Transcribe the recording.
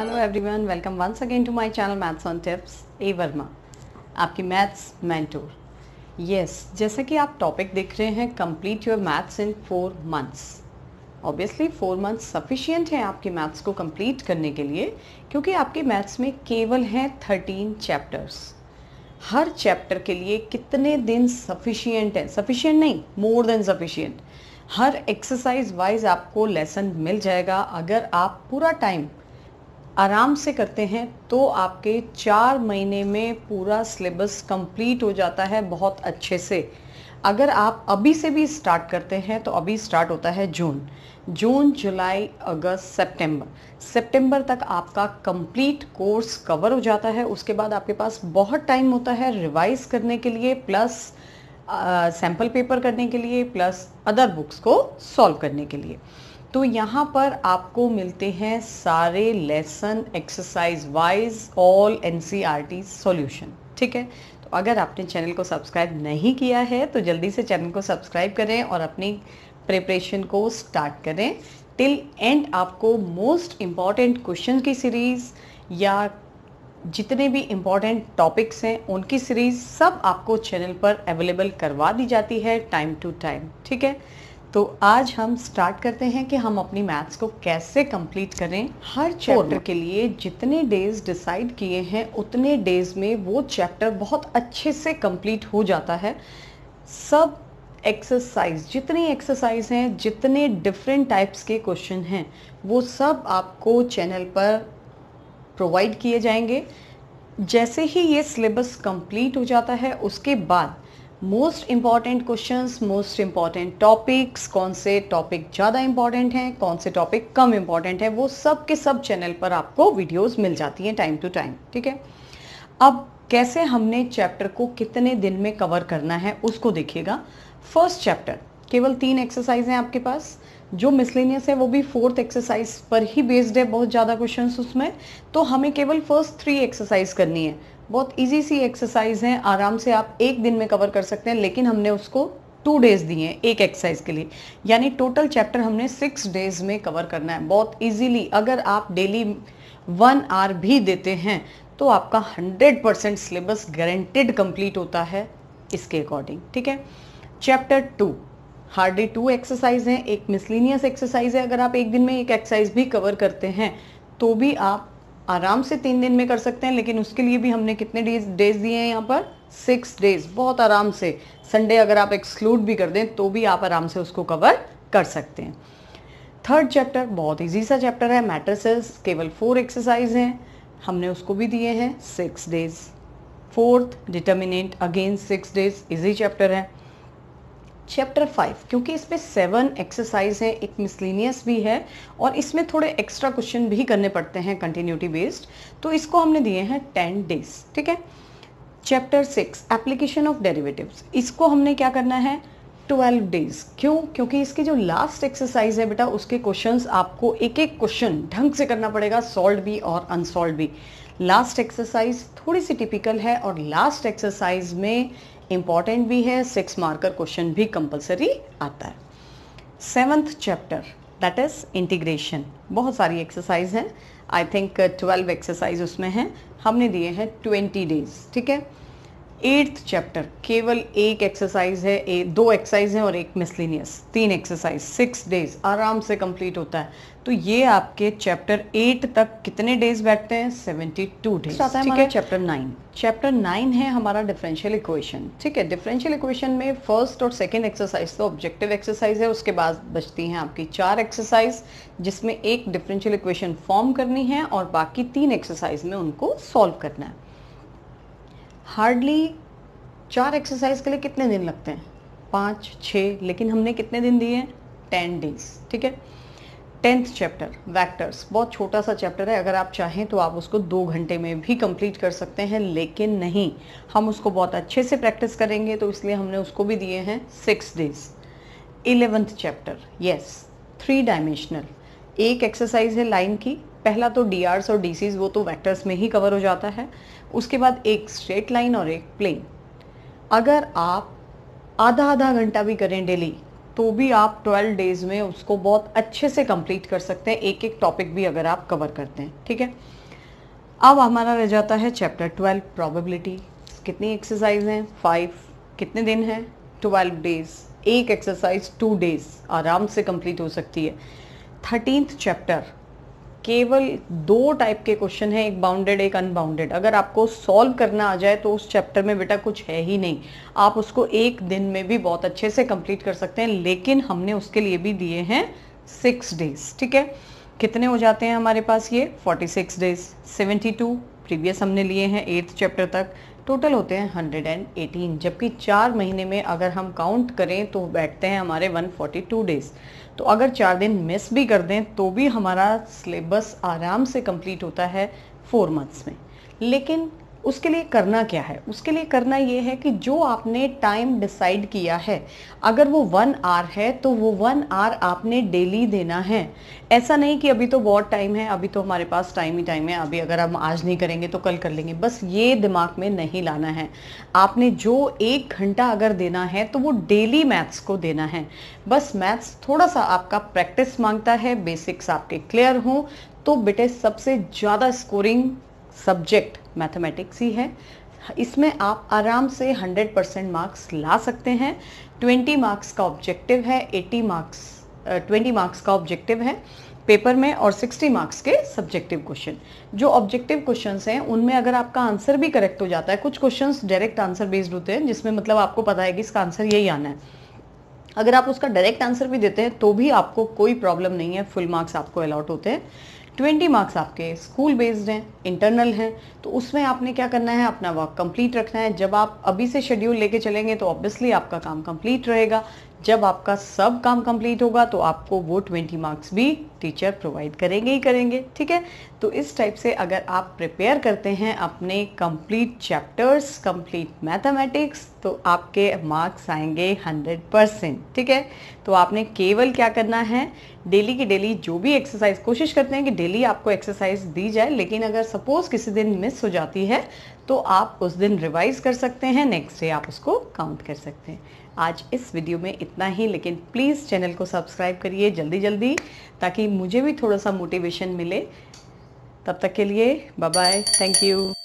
hello everyone welcome once again to my channel maths on tips A Verma आपकी maths mentor yes जैसा कि आप topic देख रहे हैं complete your maths in four months obviously four months sufficient हैं आपकी मैथ्स को कंप्लीट करने के लिए क्योंकि आपके मैथ्स में केवल हैं थर्टीन चैप्टर्स हर चैप्टर के लिए कितने दिन सफिशियंट हैं सफिशियंट नहीं मोर देन सफिशियंट हर एक्सरसाइज वाइज आपको लेसन मिल जाएगा अगर आप पूरा टाइम आराम से करते हैं तो आपके चार महीने में पूरा सिलेबस कंप्लीट हो जाता है बहुत अच्छे से अगर आप अभी से भी स्टार्ट करते हैं तो अभी स्टार्ट होता है जून जून जुलाई अगस्त सितंबर सितंबर तक आपका कंप्लीट कोर्स कवर हो जाता है उसके बाद आपके पास बहुत टाइम होता है रिवाइज करने के लिए प्लस सैम्पल पेपर करने के लिए प्लस अदर बुक्स को सॉल्व करने के लिए तो यहाँ पर आपको मिलते हैं सारे lesson exercise wise all N C R T solution ठीक है तो अगर आपने चैनल को सब्सक्राइब नहीं किया है तो जल्दी से चैनल को सब्सक्राइब करें और अपनी प्रिपरेशन को स्टार्ट करें टिल एंड आपको मोस्ट इम्पॉर्टेंट क्वेश्चन की सीरीज़ या जितने भी इम्पॉर्टेंट टॉपिक्स हैं उनकी सीरीज़ सब आपको चैनल पर अवेलेबल करवा दी जाती है टाइम टू टाइम ठीक है तो आज हम स्टार्ट करते हैं कि हम अपनी मैथ्स को कैसे कंप्लीट करें हर चैप्टर oh, के लिए जितने डेज डिसाइड किए हैं उतने डेज में वो चैप्टर बहुत अच्छे से कंप्लीट हो जाता है सब एक्सरसाइज जितनी एक्सरसाइज हैं जितने डिफरेंट टाइप्स के क्वेश्चन हैं वो सब आपको चैनल पर प्रोवाइड किए जाएंगे जैसे ही ये सिलेबस कंप्लीट हो जाता है उसके बाद most important questions most important topics कौन से टॉपिक ज़्यादा इम्पॉर्टेंट हैं कौन से टॉपिक कम इम्पॉर्टेंट हैं वो सब के सब चैनल पर आपको वीडियोस मिल जाती हैं टाइम टू टाइम ठीक है अब कैसे हमने चैप्टर को कितने दिन में कवर करना है उसको देखिएगा फर्स्ट चैप्टर केवल तीन एक्सरसाइज हैं आपके पास जो मिसलिनियस है वो भी फोर्थ एक्सरसाइज पर ही बेस्ड है बहुत ज़्यादा क्वेश्चन उसमें तो हमें केवल फर्स्ट थ्री एक्सरसाइज करनी है बहुत इजी सी एक्सरसाइज हैं आराम से आप एक दिन में कवर कर सकते हैं लेकिन हमने उसको टू डेज दिए हैं एक एक्सरसाइज के लिए यानी टोटल चैप्टर हमने सिक्स डेज में कवर करना है बहुत इजीली अगर आप डेली वन आर भी देते हैं तो आपका hundred percent syllabus guaranteed complete होता है इसके अकॉर्डिंग ठीक है chapter two hard day two exercise हैं एक मिसलिनियस एक्सरसाइज है अगर आप एक दिन में एक एक्सरसाइज भी कवर करते हैं तो भी आप आराम से तीन दिन में कर सकते हैं लेकिन उसके लिए भी हमने कितने डेज डेज दिए हैं यहाँ पर सिक्स डेज बहुत आराम से संडे अगर आप एक्सक्लूड भी कर दें तो भी आप आराम से उसको कवर कर सकते हैं थर्ड चैप्टर बहुत इजी सा चैप्टर है मैट्रेसेस केवल फोर एक्सरसाइज हैं हमने उसको भी दिए हैं six days fourth determinant again six days easy chapter है चैप्टर फाइव क्योंकि इसमें सेवन एक्सरसाइज हैं एक मिसलिनियस भी है और इसमें थोड़े एक्स्ट्रा क्वेश्चन भी करने पड़ते हैं कंटिन्यूटी बेस्ड तो इसको हमने दिए हैं टेन डेज ठीक है chapter six application of derivatives इसको हमने क्या करना है ट्वेल्व डेज क्यों क्योंकि इसकी जो लास्ट एक्सरसाइज है बेटा उसके क्वेश्चंस आपको एक एक क्वेश्चन ढंग से करना पड़ेगा सॉल्व भी और अनसॉल्व भी लास्ट एक्सरसाइज थोड़ी सी टिपिकल है और लास्ट एक्सरसाइज में इम्पॉर्टेंट भी है सिक्स मार्कर क्वेश्चन भी कंपलसरी आता है seventh chapter that is integration बहुत सारी एक्सरसाइज है आई थिंक ट्वेल्व एक्सरसाइज उसमें हैं हमने दिए हैं ट्वेंटी डेज ठीक है एट्थ चैप्टर केवल एक एक्सरसाइज है ए, दो एक्सरसाइज है और एक मिसलिनियस तीन एक्सरसाइज सिक्स डेज आराम से कंप्लीट होता है तो ये आपके चैप्टर एट तक कितने डेज बैठते हैं सेवेंटी टू डेज ठीक है चैप्टर नाइन चैप्टर नाइन है हमारा डिफरेंशियल इक्वेशन ठीक है डिफरेंशियल इक्वेशन में फर्स्ट और सेकेंड एक्सरसाइज तो ऑब्जेक्टिव एक्सरसाइज है उसके बाद बचती हैं आपकी चार एक्सरसाइज जिसमें एक डिफरेंशियल इक्वेशन फॉर्म करनी है और बाकी तीन एक्सरसाइज में उनको सॉल्व करना है हार्डली चार एक्सरसाइज के लिए कितने दिन लगते हैं पाँच छः लेकिन हमने कितने दिन दिए टेन डेज ठीक है टेंथ चैप्टर वैक्टर्स बहुत छोटा सा चैप्टर है अगर आप चाहें तो आप उसको दो घंटे में भी कंप्लीट कर सकते हैं लेकिन नहीं हम उसको बहुत अच्छे से प्रैक्टिस करेंगे तो इसलिए हमने उसको भी दिए हैं six days eleventh chapter yes three dimensional एक एक्सरसाइज है लाइन की पहला तो डी और डी वो तो वैक्टर्स में ही कवर हो जाता है उसके बाद एक स्ट्रेट लाइन और एक प्लेन अगर आप आधा आधा घंटा भी करें डेली तो भी आप 12 डेज में उसको बहुत अच्छे से कंप्लीट कर सकते हैं एक एक टॉपिक भी अगर आप कवर करते हैं ठीक है अब हमारा रह जाता है चैप्टर 12 प्रोबेबिलिटी कितनी एक्सरसाइज हैं फाइव कितने दिन हैं 12 डेज एक एक्सरसाइज टू डेज आराम से कंप्लीट हो सकती है थर्टींथ चैप्टर केवल दो टाइप के क्वेश्चन हैं एक बाउंडेड एक अनबाउंडेड अगर आपको सॉल्व करना आ जाए तो उस चैप्टर में बेटा कुछ है ही नहीं आप उसको एक दिन में भी बहुत अच्छे से कंप्लीट कर सकते हैं लेकिन हमने उसके लिए भी दिए हैं सिक्स डेज ठीक है कितने हो जाते हैं हमारे पास ये forty six days seventy two previous हमने लिए हैं एट्थ चैप्टर तक टोटल होते हैं 118 जबकि चार महीने में अगर हम काउंट करें तो बैठते हैं हमारे 142 डेज़ तो अगर चार दिन मिस भी कर दें तो भी हमारा सिलेबस आराम से कंप्लीट होता है फोर मंथ्स में लेकिन उसके लिए करना क्या है उसके लिए करना ये है कि जो आपने टाइम डिसाइड किया है अगर वो वन आर है तो वो वन आर आपने डेली देना है ऐसा नहीं कि अभी तो बहुत टाइम है अभी तो हमारे पास टाइम ही टाइम है अभी अगर हम आज नहीं करेंगे तो कल कर लेंगे बस ये दिमाग में नहीं लाना है आपने जो एक घंटा अगर देना है तो वो डेली मैथ्स को देना है बस मैथ्स थोड़ा सा आपका प्रैक्टिस मांगता है बेसिक्स आपके क्लियर हों तो बेटे सबसे ज़्यादा स्कोरिंग सब्जेक्ट मैथमेटिक्स ही है इसमें आप आराम से 100 परसेंट मार्क्स ला सकते हैं 20 मार्क्स का ऑब्जेक्टिव है 80 मार्क्स ट्वेंटी मार्क्स का ऑब्जेक्टिव है पेपर में और 60 मार्क्स के सब्जेक्टिव क्वेश्चन जो ऑब्जेक्टिव क्वेश्चन हैं उनमें अगर आपका आंसर भी करेक्ट हो जाता है कुछ क्वेश्चन डायरेक्ट आंसर बेस्ड होते हैं जिसमें मतलब आपको पता है कि इसका आंसर यही आना है अगर आप उसका डायरेक्ट आंसर भी देते हैं तो भी आपको कोई प्रॉब्लम नहीं है फुल मार्क्स आपको अलाउट होते हैं ट्वेंटी मार्क्स आपके स्कूल बेस्ड हैं इंटरनल हैं तो उसमें आपने क्या करना है अपना वर्क कंप्लीट रखना है जब आप अभी से शेड्यूल लेके चलेंगे तो ऑब्वियसली आपका काम कंप्लीट रहेगा जब आपका सब काम कंप्लीट होगा तो आपको वो ट्वेंटी मार्क्स भी टीचर प्रोवाइड करेंगे ही करेंगे ठीक है तो इस टाइप से अगर आप प्रिपेयर करते हैं अपने कंप्लीट चैप्टर्स कंप्लीट मैथमेटिक्स तो आपके मार्क्स आएंगे हंड्रेड परसेंट ठीक है तो आपने केवल क्या करना है डेली की डेली जो भी एक्सरसाइज कोशिश करते हैं कि डेली आपको एक्सरसाइज दी जाए लेकिन अगर सपोज़ किसी दिन मिस हो जाती है तो आप उस दिन रिवाइज़ कर सकते हैं नेक्स्ट डे आप उसको काउंट कर सकते हैं आज इस वीडियो में इतना ही लेकिन प्लीज़ चैनल को सब्सक्राइब करिए जल्दी जल्दी ताकि मुझे भी थोड़ा सा मोटिवेशन मिले तब तक के लिए बाय बाय थैंक यू